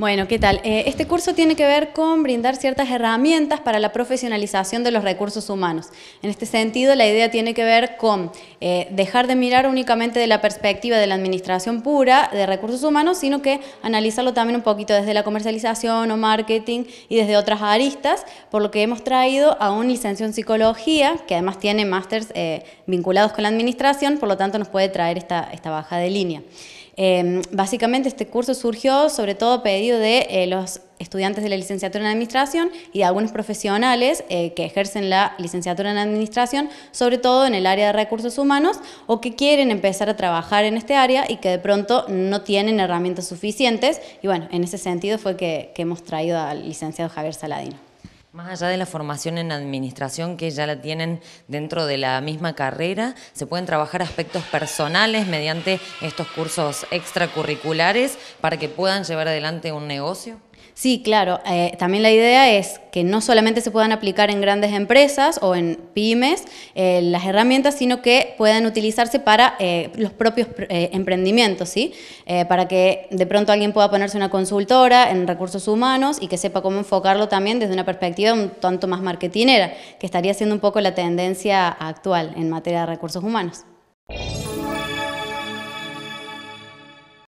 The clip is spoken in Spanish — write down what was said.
Bueno, ¿qué tal? Eh, este curso tiene que ver con brindar ciertas herramientas para la profesionalización de los recursos humanos. En este sentido, la idea tiene que ver con eh, dejar de mirar únicamente de la perspectiva de la administración pura de recursos humanos, sino que analizarlo también un poquito desde la comercialización o marketing y desde otras aristas, por lo que hemos traído a un licenciado en psicología, que además tiene másters eh, vinculados con la administración, por lo tanto nos puede traer esta, esta baja de línea. Em, básicamente este curso surgió sobre todo a pedido de eh, los estudiantes de la licenciatura en Administración y de algunos profesionales eh, que ejercen la licenciatura en Administración, sobre todo en el área de recursos humanos o que quieren empezar a trabajar en este área y que de pronto no tienen herramientas suficientes. Y bueno, en ese sentido fue que, que hemos traído al licenciado Javier Saladino. Más allá de la formación en administración que ya la tienen dentro de la misma carrera, se pueden trabajar aspectos personales mediante estos cursos extracurriculares para que puedan llevar adelante un negocio. Sí, claro. Eh, también la idea es que no solamente se puedan aplicar en grandes empresas o en pymes eh, las herramientas, sino que puedan utilizarse para eh, los propios emprendimientos, ¿sí? para que de pronto alguien pueda ponerse una consultora en recursos humanos y que sepa cómo enfocarlo también desde una perspectiva un tanto más marketinera, que estaría siendo un poco la tendencia actual en materia de recursos humanos.